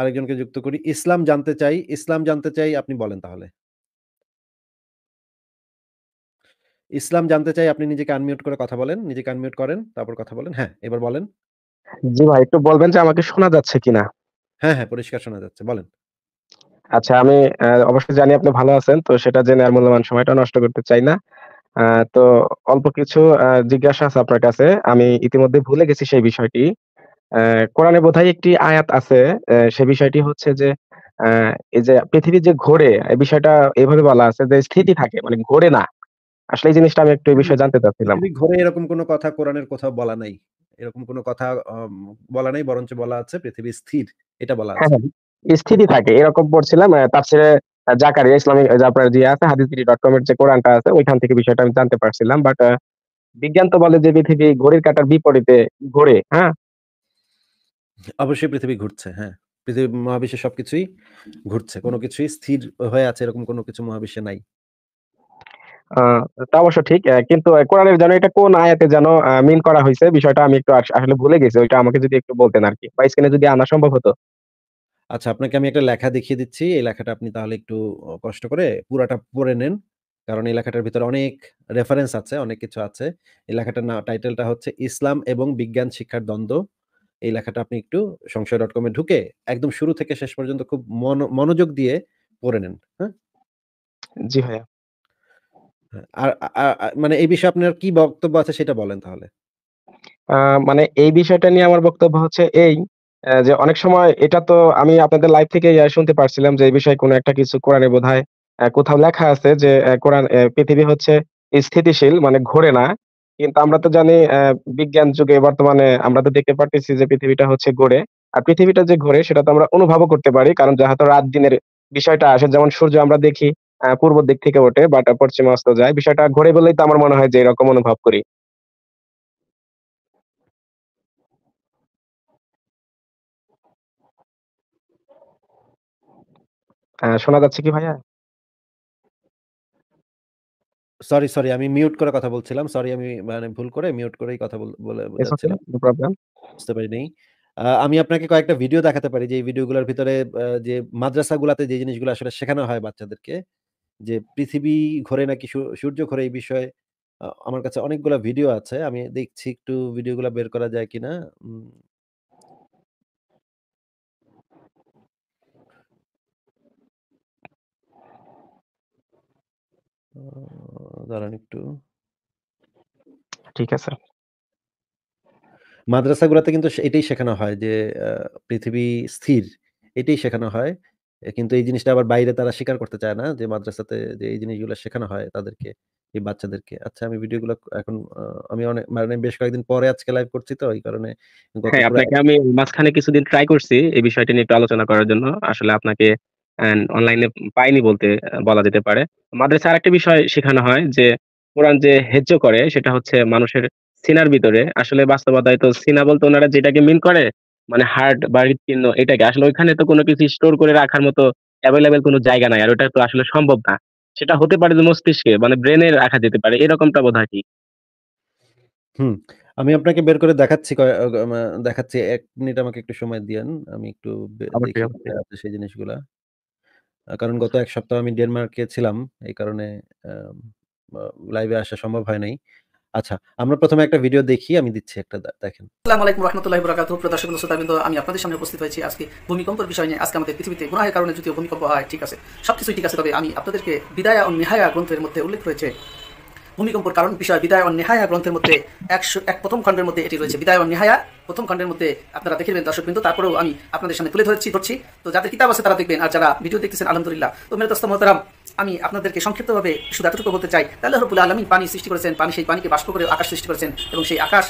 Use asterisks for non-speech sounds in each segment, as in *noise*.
আরেকজনকে যুক্ত করি। ইসলাম জানতে চাই, ইসলাম জানতে চাই আপনি বলেন তাহলে। ইসলাম জানতে চাই আপনি নিজেকে আনমিউট করে কথা বলেন। নিজেকে আনমিউট করেন, তারপর কথা বলেন। হ্যাঁ, এবার বলেন। জি ভাই, একটু বলবেন যে আমাকে শোনা যাচ্ছে কিনা? হ্যাঁ, হ্যাঁ, পরিষ্কার শোনা যাচ্ছে। বলেন। আচ্ছা আমি অবশ্যই জানি আপনি ভালো আছেন। তো সেটা জেনে আর মূল্যবান সময়টা নষ্ট করতে চাই না। তো অল্প কিছু জিজ্ঞাসা আছে আপনার কাছে। আমি ইতিমধ্যে ভুলে গেছি সেই বিষয়টি। আহ কোরআনে বোধহয় একটি আয়াত আছে আহ সে বিষয়টি হচ্ছে যে আহ এই যে পৃথিবী যে ঘোরে এই বিষয়টা এভাবে বলা আছে যে স্থিতি থাকে মানে ঘোরে না আসলে এই জিনিসটা আমি একটু এই বিষয়ে জানতে চাচ্ছিলাম ঘোরে এরকম কোনো কথা কোরআনের কোথাও বলা নাই এরকম কোনো কথা বলা নাই বরঞ্চ বলা আছে পৃথিবী স্থির এটা বলা আছে হ্যাঁ, হ্যাঁ। স্থিতি থাকে এরকম পড়ছিলাম তাফসিরে জাকারিয়া ইসলামিক আপনার যে আছে হাদিস ডট কম এর যে কোরআনটা আছে ওইখান থেকে বিষয়টা আমি জানতে পারছিলাম বাট বিজ্ঞান তো বলে যে পৃথিবী ঘড়ির কাটার বিপরীতে ঘোরে হ্যাঁ অবশ্যই পৃথিবী ঘুরছে হ্যাঁ পৃথিবী মহাবিশ্বে সবকিছুই ঘুরছে কোনো কিছুই স্থির হয়ে আছে এরকম কোনো কিছু মহাবিশ্বে নাই তা অবশ্য ঠিক কিন্তু কোরআনের যেন এটা কোন আয়াতে যেন মিল করা হয়েছে বিষয়টা আমি একটু আসলে ভুলে গেছি ওইটা আমাকে যদি একটু বলতেন আর কি বা স্ক্রিনে যদি আনা সম্ভব হতো আচ্ছা আপনাকে আমি একটা লেখা দেখিয়ে দিচ্ছি এই লেখাটা আপনি তাহলে একটু কষ্ট করে পুরাটা পড়ে নেন কারণ এই লেখাটার ভিতরে অনেক রেফারেন্স আছে অনেক কিছু আছে এই লেখাটার টাইটেলটা হচ্ছে ইসলাম এবং বিজ্ঞান শিক্ষার দ্বন্দ্ব এই লেখাটা আপনি একটু সংশয় ডট কমে ঢুকে একদম শুরু থেকে শেষ পর্যন্ত খুব মনোযোগ দিয়ে পড়ে নেন হ্যাঁ জি ভাইয়া হ্যাঁ, আর মানে এই বিষয়ে আপনার কি বক্তব্য আছে সেটা বলেন তাহলে মানে এই বিষয়টা নিয়ে আমার বক্তব্য হচ্ছে এই যে অনেক সময় এটা তো আমি আপনাদের লাইভ থেকে শুনতে পারছিলাম যে এই বিষয়ে কোনো একটা কিছু কোরআনে বোধ কোথাও লেখা আছে যে কোরআন পৃথিবী হচ্ছে স্থিতিশীল মানে ঘোরে না কিন্তু আমরা তো জানি বিজ্ঞান যুগে বর্তমানে আমরা তো দেখতে পারতেছি যে পৃথিবীটা হচ্ছে ঘোরে আর পৃথিবীটা যে ঘোরে সেটা তো আমরা অনুভবও করতে পারি কারণ যাহাতো রাত দিনের বিষয়টা আসে যেমন সূর্য আমরা দেখি পূর্ব দিক থেকে ওঠে বাট পশ্চিম অস্ত যায় বিষয়টা ঘোরে বলেই তো আমার মনে হয় যে এরকম অনুভব করি শোনা যাচ্ছে কি ভাইয়া সরি, সরি আমি মিউট করে কথা বলছিলাম। সরি আমি মানে ভুল করে মিউট করেই কথা বলে বুঝতে পারি আমি আপনাকে কয়েকটা ভিডিও দেখাতে পারি যে ভিডিওগুলোর ভিতরে যে মাদ্রাসাগুলাতে যে জিনিসগুলো আসলে শেখানো হয় বাচ্চাদেরকে। যে পৃথিবী ঘোরে নাকি সূর্য ঘোরে এই বিষয়ে আমার কাছে অনেকগুলো ভিডিও আছে। আমি দেখছি একটু ভিডিওগুলো বের করা যায় কিনা। উম দাঁড়ান একটু ঠিক আছে মাদ্রাসাগুলোতে কিন্তু এটাই শেখানো হয় যে পৃথিবী স্থির এটাই শেখানো হয় কিন্তু এই জিনিসটা আবার বাইরে তারা স্বীকার করতে চায় না যে মাদ্রাসাতে যে এই জিনিসগুলো শেখানো হয় তাদেরকে এই বাচ্চাদেরকে আচ্ছা আমি ভিডিওগুলো এখন আমি অনেক মানে বেশ কয়েকদিন পরে আজকে লাইভ করছি তো এই কারণে হ্যাঁ, আপনাকে আমি মাঝখানে কিছুদিন ট্রাই করছি এই বিষয়টা নিয়ে একটু আলোচনা করার জন্য আসলে আপনাকে অনলাইনে পাইনি বলতে বলা যেতে পারে মাদ্রাসা আরেকটা বিষয় শেখানো হয় যে কোরআন যে হেজ্য করে সেটা হচ্ছে মানুষের সিনার ভিতরে আসলে বাস্তবতায় তো সিনা বলতে ওনারা যেটাকে মিন করে মানে হার্ট বা হৃৎচিহ্ন এটাকে আসলে ওইখানে তো কোনো কিছু স্টোর করে রাখার মতো অ্যাভেলেবেল কোনো জায়গা নাই আর ওটা তো আসলে সম্ভব না সেটা হতে পারে যে মস্তিষ্কে মানে ব্রেনে রাখা যেতে পারে এরকমটা বোধ হয় ঠিক হুম আমি আপনাকে বের করে দেখাচ্ছি দেখাচ্ছি এক মিনিট আমাকে একটু সময় দিয়েন আমি একটু সেই জিনিসগুলা কারণ গত এক সপ্তাহ আমি ডেনমার্কে ছিলাম এই কারণে লাইভে আসা সম্ভব হয় নাই আচ্ছা আমরা প্রথমে একটা ভিডিও দেখি আমি দিচ্ছি একটা দেখেন আসসালামু আলাইকুম রাহমাতুল্লাহি ওয়া বারাকাতুহু প্রদর্শক বন্ধু আমি আপনাদের সামনে উপস্থিত হয়েছি আজকে ভূমিকম্পের বিষয় নিয়ে আজকে আমাদের পৃথিবীতে গুনাহের কারণে যদিও ভূমিকম্প হয় ঠিক আছে সবকিছু ঠিক আছে তবে আমি আপনাদেরকে বিদায়া ও নিহায়া গ্রন্থের মধ্যে উল্লেখ রয়েছে ভূমিকম্পর কারণ বিষয় বিদায় নেহায়া গ্রন্থের মধ্যে একশো এক প্রথম খণ্ডের মধ্যে এটি রয়েছে বিদায় অন নেহায়া প্রথম খণ্ডের মধ্যে আপনারা দেখবেন দর্শক বিন্দু তারপরেও আমি আপনাদের সামনে তুলে ধরেছি ধরছি তো যাদের কিতাব আছে তারা দেখবেন আর যারা ভিডিও দেখতেছেন আলহামদুলিল্লাহ তো মেরে দোস্ত মহতারাম আমি আপনাদেরকে সংক্ষিপ্তভাবে শুধু এতটুকু বলতে চাই তাহলে হরপুল আলমী পানি সৃষ্টি করেছেন পানি সেই পানিকে বাষ্প করে আকাশ সৃষ্টি করেছেন এবং সেই আকাশ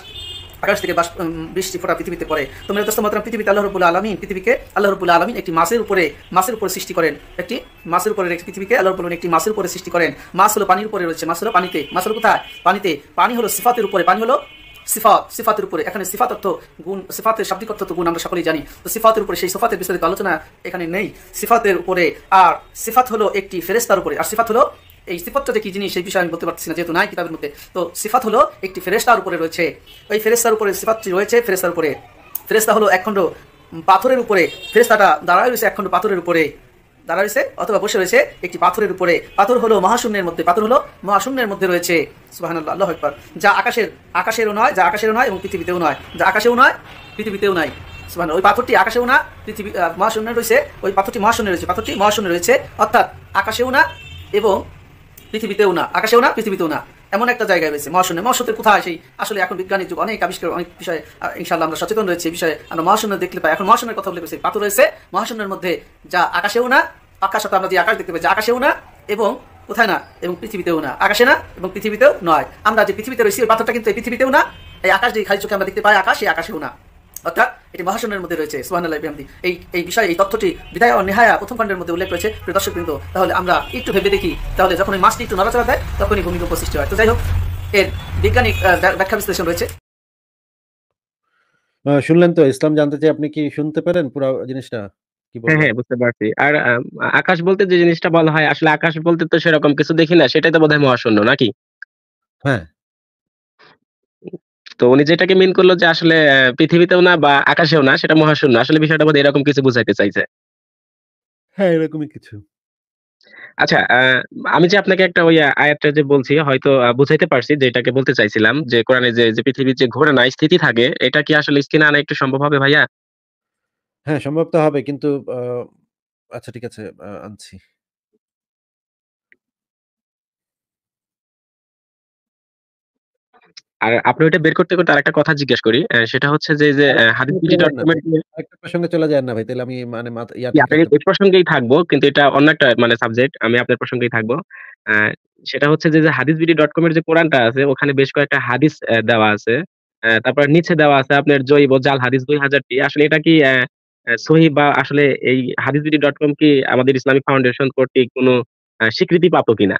আকাশ থেকে বাস বৃষ্টি ফোটা পৃথিবীতে পড়ে তো মেরে দোস্ত মাত্রা পৃথিবীতে আল্লাহ রবুল্লা আলমিন পৃথিবীকে আল্লাহ রবুল্লা আলমিন একটি মাছের উপরে মাছের উপরে সৃষ্টি করেন একটি মাছের উপরে পৃথিবীকে আল্লাহ রবুল্লা একটি মাছের উপরে সৃষ্টি করেন মাছ হলো পানির উপরে রয়েছে মাছ হলো পানিতে মাছ হলো কোথায় পানিতে পানি হলো সিফাতের উপরে পানি হলো সিফাত সিফাতের উপরে এখানে সিফাত অর্থ গুণ সিফাতের শাব্দিক অর্থ গুণ আমরা সকলেই জানি তো সিফাতের উপরে সেই সিফাতের বিস্তারিত আলোচনা এখানে নেই সিফাতের উপরে আর সিফাত হলো একটি ফেরেস্তার উপরে আর সিফাত হলো এই সিফাতটা যে কি জিনিস সেই বিষয়ে আমি বলতে পারছি না যেহেতু নাই কিতাবের মধ্যে তো সিফাত হলো একটি ফেরেস্তার উপরে রয়েছে ওই ফেরেস্তার উপরে সিফাতটি রয়েছে ফেরেস্তার উপরে ফেরেস্তা হলো একখণ্ড পাথরের উপরে ফেরেস্তাটা দাঁড়ায় রয়েছে একখণ্ড পাথরের উপরে দাঁড়া রয়েছে অথবা বসে রয়েছে একটি পাথরের উপরে পাথর হলো মহাশূন্যের মধ্যে পাথর হলো মহাশূন্যের মধ্যে রয়েছে সুবাহ আল্লাহ একবার যা আকাশের আকাশেরও নয় যা আকাশেরও নয় এবং পৃথিবীতেও নয় যা আকাশেও নয় পৃথিবীতেও নয় সুবাহ ওই পাথরটি আকাশেও না পৃথিবী মহাশূন্য রয়েছে ওই পাথরটি মহাশূন্য রয়েছে পাথরটি মহাশূন্য রয়েছে অর্থাৎ আকাশেও না এবং পৃথিবীতেও না আকাশেও না পৃথিবীতেও না এমন একটা জায়গায় রয়েছে মহাশূন্য মহাশূন্যের কোথায় সেই আসলে এখন বিজ্ঞানী যুগ অনেক আবিষ্কার অনেক বিষয়ে ইনশাল্লাহ আমরা সচেতন রয়েছে বিষয়ে আমরা মহাশূন্য দেখতে পাই এখন মহাশূন্যের কথা বলে সেই পাথর রয়েছে মহাশূন্যের মধ্যে যা আকাশেও না আকাশ আমরা যে আকাশ দেখতে পাই যা আকাশেও না এবং কোথায় না এবং পৃথিবীতেও না আকাশে না এবং পৃথিবীতেও নয় আমরা যে পৃথিবীতে রয়েছি ওই পাথরটা কিন্তু পৃথিবীতেও না এই আকাশ যে খালি চোখে আমরা দেখতে পাই আকাশ এই আকাশেও না অর্থাৎ এটি মহাশূন্যের মধ্যে রয়েছে সোহানি এই এই বিষয়ে এই তথ্যটি বিদায় ও নেহায়া প্রথম খণ্ডের মধ্যে উল্লেখ রয়েছে দর্শক কিন্তু তাহলে আমরা একটু ভেবে দেখি তাহলে যখন ওই মাছটি একটু নড়াচড়া দেয় তখনই ভূমিকম্প সৃষ্টি হয় তো যাই হোক এর বৈজ্ঞানিক ব্যাখ্যা বিশ্লেষণ রয়েছে শুনলেন তো ইসলাম জানতে চাই আপনি কি শুনতে পারেন পুরো জিনিসটা হ্যাঁ হ্যাঁ বুঝতে পারছি আর আকাশ বলতে যে জিনিসটা বলা হয় আসলে আকাশ বলতে তো সেরকম কিছু দেখি না সেটাই তো বোধ হয় মহাশূন্য নাকি হ্যাঁ তো উনি যেটাকে মিন করলো যে আসলে পৃথিবীতেও না বা আকাশেও না সেটা মহাশূন্য আসলে বিষয়টা বোধহয় এরকম কিছু বুঝাইতে চাইছে হ্যাঁ এরকমই কিছু আচ্ছা আমি যে আপনাকে একটা ওই আয়াতটা যে বলছি হয়তো বুঝাইতে পারছি যেটাকে বলতে চাইছিলাম যে কোরআনে যে যে পৃথিবীর যে ঘোরা না স্থিতি থাকে এটা কি আসলে স্কিনে আনা একটু সম্ভব হবে ভাইয়া হ্যাঁ সম্ভব তো হবে কিন্তু আচ্ছা ঠিক আছে আনছি আর আপনি ওটা বের করতে করতে আরেকটা কথা জিজ্ঞেস করি সেটা হচ্ছে যে যে হাদিস একটা প্রসঙ্গে চলে যায় না ভাই তাহলে আমি মানে এই প্রসঙ্গেই থাকবো কিন্তু এটা অন্য একটা মানে সাবজেক্ট আমি আপনার প্রসঙ্গেই থাকবো সেটা হচ্ছে যে হাদিস বিডি ডট এর যে কোরআনটা আছে ওখানে বেশ কয়েকটা হাদিস দেওয়া আছে তারপর নিচে দেওয়া আছে আপনার জৈব জাল হাদিস দুই হাজারটি আসলে এটা কি সহি বা আসলে এই হাদিস বিডি ডট কম কি আমাদের ইসলামিক ফাউন্ডেশন কর্তৃক কোনো স্বীকৃতি প্রাপ্ত কিনা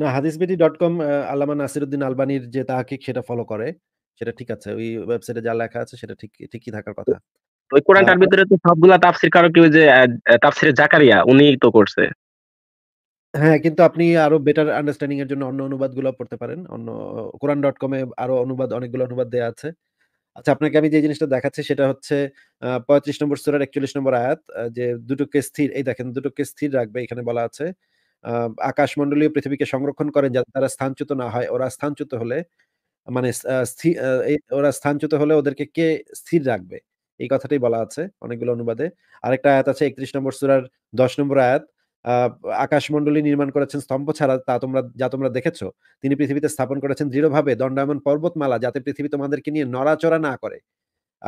না ডট কম আল্লামা নাসিরউদ্দিন আলবানির যে তাহকিক সেটা ফলো করে। সেটা ঠিক আছে। ওই ওয়েবসাইটে যা লেখা আছে সেটা ঠিক ঠিকই থাকার কথা। ওই কোরআনটার ভিতরে তো সবগুলা যে জাকারিয়া তো করছে। হ্যাঁ, কিন্তু আপনি আরো বেটার আন্ডারস্ট্যান্ডিং এর জন্য অন্য গুলো পড়তে পারেন। অন্য কম এ আরো অনুবাদ অনেকগুলো অনুবাদ দেওয়া আছে। আচ্ছা আপনাকে আমি যে জিনিসটা দেখাচ্ছি সেটা হচ্ছে আ নম্বর সূরার একচল্লিশ নম্বর আয়াত যে দুটোকে স্থির এই দেখেন দুটোকে স্থির রাখবে এখানে বলা আছে। আকাশমন্ডলীয় পৃথিবীকে সংরক্ষণ করেন যাতে তারা স্থানচ্যুত না হয় ওরা স্থানচ্যুত হলে মানে ওরা স্থানচ্যুত হলে ওদেরকে কে স্থির রাখবে এই কথাটাই বলা আছে অনেকগুলো অনুবাদে আরেকটা আয়াত আছে একত্রিশ নম্বর সুরার দশ নম্বর আয়াত আকাশমন্ডলী নির্মাণ করেছেন স্তম্ভ ছাড়া তা তোমরা যা তোমরা দেখেছো তিনি পৃথিবীতে স্থাপন করেছেন দৃঢ়ভাবে দণ্ডায়মন পর্বতমালা যাতে পৃথিবী তোমাদেরকে নিয়ে নড়াচড়া না করে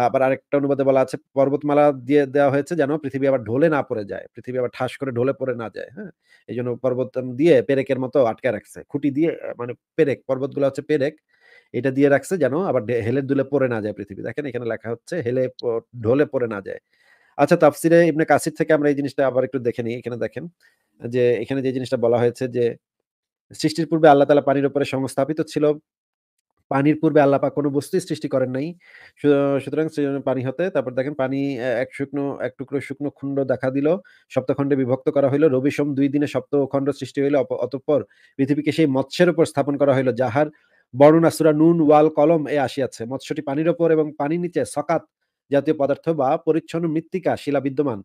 আবার আরেকটা অনুবাদে বলা আছে পর্বতমালা দিয়ে দেওয়া হয়েছে যেন পৃথিবী আবার ঢলে না পড়ে যায় পৃথিবী আবার ঠাস করে ঢলে পড়ে না যায় হ্যাঁ এই জন্য পর্বত দিয়ে পেরেকের মতো আটকে রাখছে খুঁটি দিয়ে মানে পেরেক পর্বতগুলো হচ্ছে পেরেক এটা দিয়ে রাখছে যেন আবার হেলে দুলে পড়ে না যায় পৃথিবী দেখেন এখানে লেখা হচ্ছে হেলে ঢলে পড়ে না যায় আচ্ছা তাফসিরে ইবনে কাসির থেকে আমরা এই জিনিসটা আবার একটু দেখে নিই এখানে দেখেন যে এখানে যে জিনিসটা বলা হয়েছে যে সৃষ্টির পূর্বে আল্লাহ তালা পানির উপরে সংস্থাপিত ছিল পানির পূর্বে আল্লাপাক কোনো বস্তু সৃষ্টি করেন নাই সুতরাং পানি হতে তারপর দেখেন পানি এক শুকনো এক টুকরো শুকনো খুন্ড দেখা দিল সপ্তখণ্ডে বিভক্ত করা হইল রবি সোম দুই দিনে সপ্তখণ্ড সৃষ্টি হইল অতঃপর পৃথিবীকে সেই মৎস্যের উপর স্থাপন করা হইল যাহার বর্ণনা সুরা নুন ওয়াল কলম এ আসিয়াছে মৎস্যটি পানির ওপর এবং পানির নিচে সকাত জাতীয় পদার্থ বা পরিচ্ছন্ন মৃত্তিকা শিলা বিদ্যমান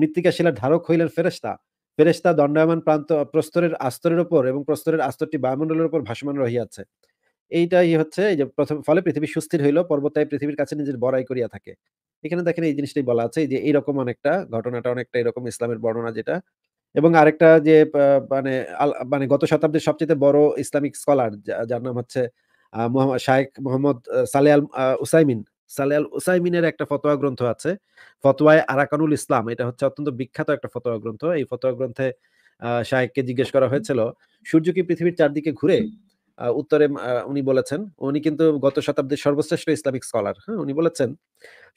মৃত্তিকা শিলার ধারক হইলেন ফেরেস্তা ফেরেস্তা দণ্ডায়মান প্রান্ত প্রস্তরের আস্তরের ওপর এবং প্রস্তরের আস্তরটি বায়ুমণ্ডলের উপর ভাসমান রহিয়াছে এইটাই হচ্ছে এই যে প্রথম ফলে পৃথিবী সুস্থির হইল পর্বতায় পৃথিবীর কাছে নিজের বড়াই করিয়া থাকে এখানে দেখেন এই জিনিসটাই বলা আছে যে এইরকম অনেকটা ঘটনাটা অনেকটা এরকম ইসলামের বর্ণনা যেটা এবং আরেকটা যে মানে মানে গত শতাব্দীর সবচেয়ে বড় ইসলামিক স্কলার যার নাম হচ্ছে শায়েখ মোহাম্মদ সালে আল উসাইমিন সালে উসাইমিনের একটা ফতোয়া গ্রন্থ আছে ফতোয়ায় আরাকানুল ইসলাম এটা হচ্ছে অত্যন্ত বিখ্যাত একটা ফতোয়া গ্রন্থ এই ফতোয়া গ্রন্থে আহ শায়েককে জিজ্ঞেস করা হয়েছিল সূর্য কি পৃথিবীর চারদিকে ঘুরে উত্তরে উনি বলেছেন উনি কিন্তু গত শতাব্দীর সর্বশ্রেষ্ঠ ইসলামিক স্কলার হ্যাঁ উনি বলেছেন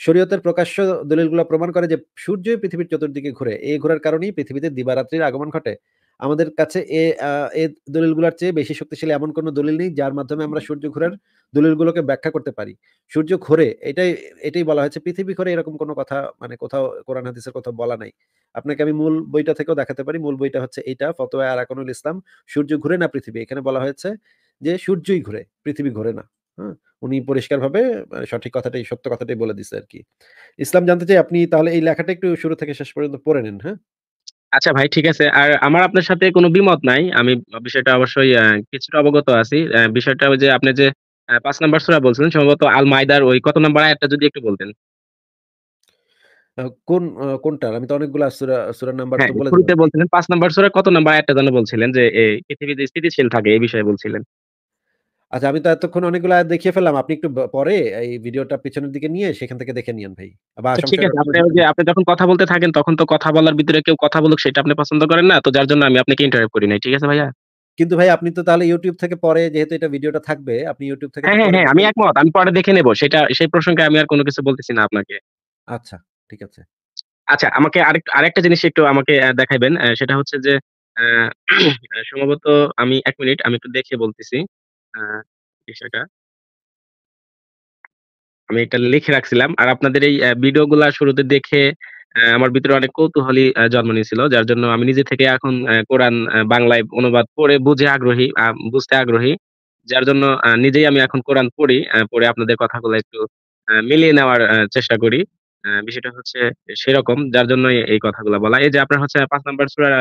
শরীয়তের প্রকাশ্য দলিলগুলো প্রমাণ করে যে সূর্য পৃথিবীর চতুর্দিকে ঘুরে এই ঘোরার কারণেই পৃথিবীতে দিবারাত্রির আগমন ঘটে আমাদের কাছে এ এ দলিলগুলোর চেয়ে বেশি শক্তিশালী এমন কোনো দলিল নেই যার মাধ্যমে আমরা সূর্য ঘোরার দলিলগুলোকে ব্যাখ্যা করতে পারি সূর্য ঘোরে এটাই এটাই বলা হয়েছে পৃথিবী ঘোরে এরকম কোনো কথা মানে কোথাও কোরআন হাদিসের কথা বলা নাই আপনাকে আমি মূল বইটা থেকেও দেখাতে পারি মূল বইটা হচ্ছে এইটা ফতোয়া আরাকানুল ইসলাম সূর্য ঘুরে না পৃথিবী এখানে বলা হয়েছে যে সূর্যই ঘুরে পৃথিবী ঘুরে না হ্যাঁ উনি পরিষ্কারভাবে মানে সঠিক কথাটাই সত্য কথাটাই বলে দিছে আর কি ইসলাম জানতে চাই আপনি তাহলে এই লেখাটা একটু শুরু থেকে শেষ পর্যন্ত পড়ে নেন হ্যাঁ আচ্ছা ভাই ঠিক আছে আর আমার আপনার সাথে কোনো বিমত নাই আমি বিষয়টা অবশ্যই কিছুটা অবগত আছি বিষয়টা যে আপনি যে পাঁচ নাম্বার সুরা বলছিলেন সম্ভবত আল মাইদার ওই কত নাম্বার একটা যদি একটু বলতেন কোন কোনটা আমি তো অনেকগুলো সুরা সুরার নাম্বার হ্যাঁ, তো বলে দিতে বলছিলেন পাঁচ নাম্বার সুরা কত নাম্বার একটা জানা বলছিলেন যে এই যে স্থিতিশীল থাকে এই বিষয়ে বলছিলেন আচ্ছা আমি তো এতক্ষণ অনেকগুলো আয়াত দেখিয়ে ফেললাম আপনি একটু পরে এই ভিডিওটা পিছনের দিকে নিয়ে সেখান থেকে দেখে নিন ভাই আচ্ছা, আপনি যে আপনি যখন কথা বলতে থাকেন তখন তো কথা বলার ভিতরে কেউ কথা বলুক সেটা আপনি পছন্দ করেন না তো যার জন্য আমি আপনাকে ইন্টারাপ্ট করি নাই ঠিক আছে ভাইয়া কিন্তু ভাই আপনি তো তাহলে ইউটিউব থেকে পরে যেহেতু এটা ভিডিওটা থাকবে আপনি ইউটিউব থেকে হ্যাঁ, হ্যাঁ হ্যাঁ আমি একমত আমি পরে দেখে নেব সেটা সেই প্রসঙ্গে আমি আর কোনো কিছু বলতেছি না আপনাকে আচ্ছা ঠিক আছে আচ্ছা আমাকে আরেক আরেকটা জিনিস একটু আমাকে দেখাইবেন সেটা হচ্ছে যে *clears throat* সম্ভবত আমি এক মিনিট আমি একটু দেখে বলতেছি বিষয়টা। আমি এটা লিখে রাখছিলাম। আর আপনাদের এই ভিডিও ভিডিওগুলা শুরুতে দেখে আমার ভিতরে অনেক কৌতূহলী জন্ম নিয়েছিল। যার জন্য আমি নিজে থেকে এখন কোরআন বাংলায় অনুবাদ পড়ে বুঝে আগ্রহী, বুঝতে আগ্রহী। যার জন্য নিজেই আমি এখন কোরআন পড়ি। পড়ে আপনাদের কথাগুলো একটু মিলিয়ে নেওয়ার চেষ্টা করি। বিষয়টা হচ্ছে সেরকম। যার জন্যই এই কথাগুলো বলা। এই যে আপনার হচ্ছে পাঁচ নাম্বার সূরার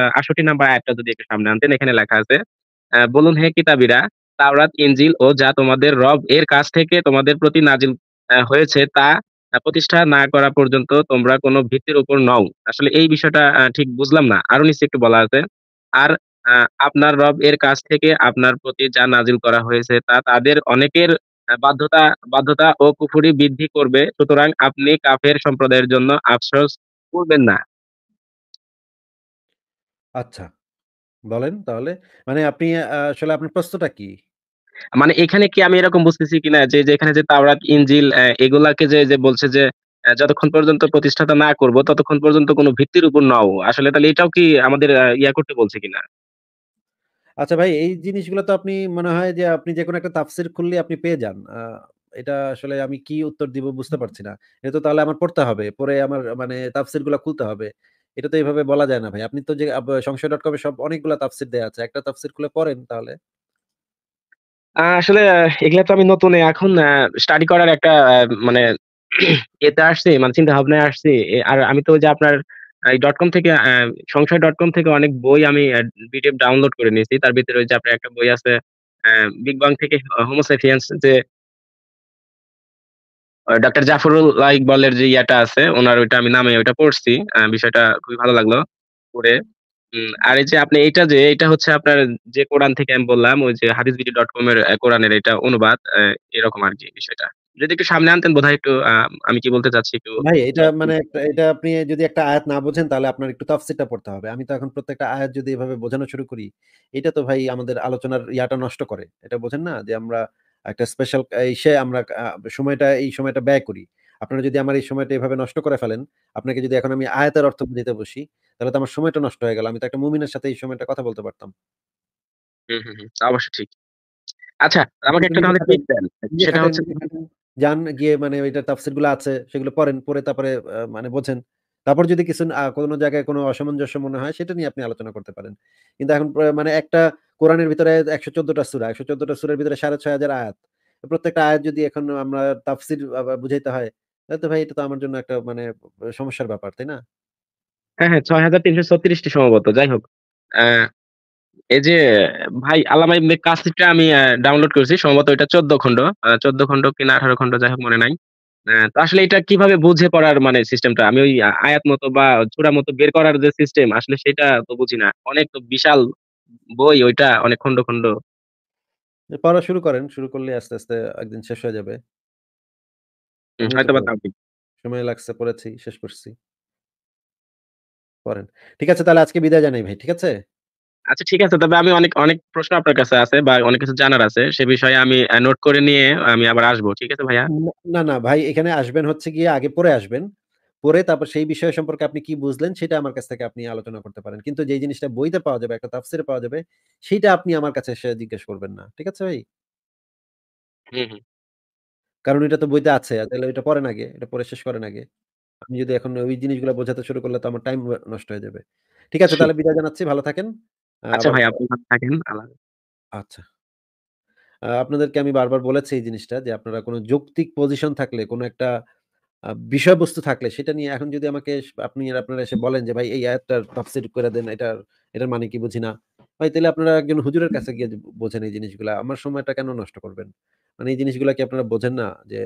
নাম্বার আয়াতটা যদি একটু সামনে আনতেন, এখানে লেখা আছে, বলুন হে কিতাবিরা তাওরাত ইঞ্জিল ও যা তোমাদের রব এর কাছ থেকে তোমাদের প্রতি নাজিল হয়েছে তা প্রতিষ্ঠা না করা পর্যন্ত তোমরা কোনো ভিত্তির উপর নও আসলে এই বিষয়টা ঠিক বুঝলাম না আরো নিচে একটু বলা আছে আর আপনার রব এর কাছ থেকে আপনার প্রতি যা নাজিল করা হয়েছে তা তাদের অনেকের বাধ্যতা বাধ্যতা ও কুফুরি বৃদ্ধি করবে সুতরাং আপনি কাফের সম্প্রদায়ের জন্য আফসোস করবেন না আচ্ছা বলেন তাহলে মানে আপনি আসলে আপনার প্রশ্নটা কি মানে এখানে কি আমি এরকম বুঝতেছি কিনা যে এখানে যে তাওরাত ইঞ্জিল এগুলাকে যে যে বলছে যে যতক্ষণ পর্যন্ত প্রতিষ্ঠাতা না করব ততক্ষণ পর্যন্ত কোনো ভিত্তির উপর নাও আসলে তাহলে এটাও কি আমাদের ইয়া করতে বলছে কিনা আচ্ছা ভাই এই জিনিসগুলো তো আপনি মনে হয় যে আপনি যে কোনো একটা তাফসির খুললে আপনি পেয়ে যান এটা আসলে আমি কি উত্তর দিব বুঝতে পারছি না এটা তো তাহলে আমার পড়তে হবে পরে আমার মানে তাফসির গুলা খুলতে হবে এটা তো এইভাবে বলা যায় না ভাই আপনি তো যে সংশয় ডট কমে সব অনেকগুলো তাফসির দেওয়া আছে একটা তাফসির খুলে পড়েন তাহলে আ আসলে এগুলা তো আমি নতুন এখন আ স্টাডি করার একটা আ মানে *clears throat* এতে আসছি মানে চিন্তাভাবনায় আসছি। এ আর আমি তো যে আপনার ডট কম থেকে সংসার ডট কম থেকে অনেক বই আমি অ্যা ডাউনলোড করে নিয়েছি। তার ভিতরে যে আপনার একটা বই আছে অ্যা 'বিগ বাং থেকে হোমো সেপিয়েন্স' যে আ ডাক্তার জাফরুল ইকবলের যে ইয়াটা আছে, ওনার ওইটা আমি নামে ওইটা পড়ছি। আ বিষয়টা খুবই ভালো লাগলো পড়ে। আর এই যে আপনি এটা যে এটা হচ্ছে আপনার যে কোরআন থেকে আমি বললাম ওই যে হাদিস ডট কম এর কোরআনের এটা অনুবাদ এরকম এরকম আরকি বিষয়টা। যদি একটু সামনে আনতেন বোধহয় একটু আমি কি বলতে চাচ্ছি একটু ভাই এটা মানে একটা এটা আপনি যদি একটা আয়াত না বোঝেন তাহলে আপনার একটু তাফসিরটা পড়তে হবে। আমি তো এখন প্রত্যেকটা আয়াত যদি এভাবে বোঝানো শুরু করি, এটা তো ভাই আমাদের আলোচনার ইয়াটা নষ্ট করে। এটা বোঝেন না যে আমরা একটা স্পেশাল এ ইসে আমরা সময়টা এই সময়টা ব্যয় করি। আপনারা যদি আমার এই সময়টা এভাবে নষ্ট করে ফেলেন আপনাকে যদি এখন আমি আয়াতের অর্থ বুঝাতে বসি তাহলে তো আমার সময়টা নষ্ট হয়ে গেল আমি তো একটা মুমিনের সাথে এই সময়টা কথা বলতে পারতাম অবশ্যই ঠিক আচ্ছা, আচ্ছা আমাকে একটা তাহলে টিপ দেন সেটা হচ্ছে যান গিয়ে মানে আছে সেগুলো পড়েন তারপরে মানে বোঝেন তারপর যদি কিছু কোনো জায়গায় কোনো অসামঞ্জস্য মনে হয় সেটা নিয়ে আপনি আলোচনা করতে পারেন কিন্তু এখন মানে একটা কোরআনের ভিতরে একশো চোদ্দটা সুরা একশো চোদ্দটা সুরের ভিতরে সাড়ে ছয় হাজার আয়াত প্রত্যেকটা আয়াত যদি এখন আমরা তাফসির বুঝাইতে হয় তো ভাই এটা তো আমার জন্য একটা মানে সমস্যার ব্যাপার, তাই না? হ্যাঁ, হ্যাঁ ছয় হাজার তিনশো ছত্রিশটি সম্ভবত। যাই হোক। আহ এই যে ভাই আলামাই ইবনে আমি ডাউনলোড করেছি। সম্ভবত এটা চোদ্দ খণ্ড। চোদ্দ খন্ড খণ্ড কিনা আঠারো খণ্ড যাই হোক মনে নাই। তো আসলে এটা কিভাবে বুঝে পড়ার মানে সিস্টেমটা? আমি ওই আয়াত মতো বা চূড়া মতো বের করার যে সিস্টেম আসলে সেটা তো বুঝি না। অনেক তো বিশাল বই ওইটা অনেক খণ্ড, খণ্ড। পড়া শুরু করেন। শুরু করলে আস্তে, আস্তে একদিন শেষ হয়ে যাবে। সময় লাগছে পড়েছি, শেষ করছি। করেন ঠিক আছে তাহলে আজকে বিদায় জানাই ভাই। ঠিক আছে? আচ্ছা ঠিক আছে। তবে আমি অনেক, অনেক প্রশ্ন আপনার কাছে আছে বা অনেক কিছু জানার আছে। সে বিষয়ে আমি নোট করে নিয়ে আমি আবার আসবো। ঠিক আছে ভাইয়া? না, না, ভাই এখানে আসবেন হচ্ছে গিয়ে আগে পরে আসবেন। পরে তারপর সেই বিষয় সম্পর্কে আপনি কি বুঝলেন সেটা আমার কাছ থেকে আপনি আলোচনা করতে পারেন। কিন্তু যে জিনিসটা বইতে পাওয়া যাবে, একটা তাফসিরে পাওয়া যাবে, সেটা আপনি আমার কাছে এসে জিজ্ঞেস করবেন না। ঠিক আছে ভাই? হুম, হুম। কারণ এটা তো বইতে আছে। তাহলে এটা পরে আগে। এটা পরে শেষ করেন আগে। আমি যদি এখন ওই জিনিসগুলো বোঝাতে শুরু করলে তো আমার টাইম নষ্ট হয়ে যাবে। ঠিক আছে তাহলে বিদায় জানাচ্ছি। ভালো থাকেন। আচ্ছা ভাই আপনি ভালো থাকেন। আচ্ছা। আপনাদেরকে আমি বারবার বলেছি এই জিনিসটা যে আপনারা কোনো যৌক্তিক পজিশন থাকলে কোনো একটা বিষয়বস্তু থাকলে সেটা নিয়ে এখন যদি আমাকে আপনি আপনারা এসে বলেন যে, "ভাই এই আয়াতটার তাফসির করে দেন, এটার এটার মানে কি বুঝি না।" ভাই তাহলে আপনারা একজন হুজুরের কাছে গিয়ে বোঝেন এই জিনিসগুলা। আমার সময়টা কেন নষ্ট করবেন? মানে এই জিনিসগুলা কি আপনারা বোঝেন না? যে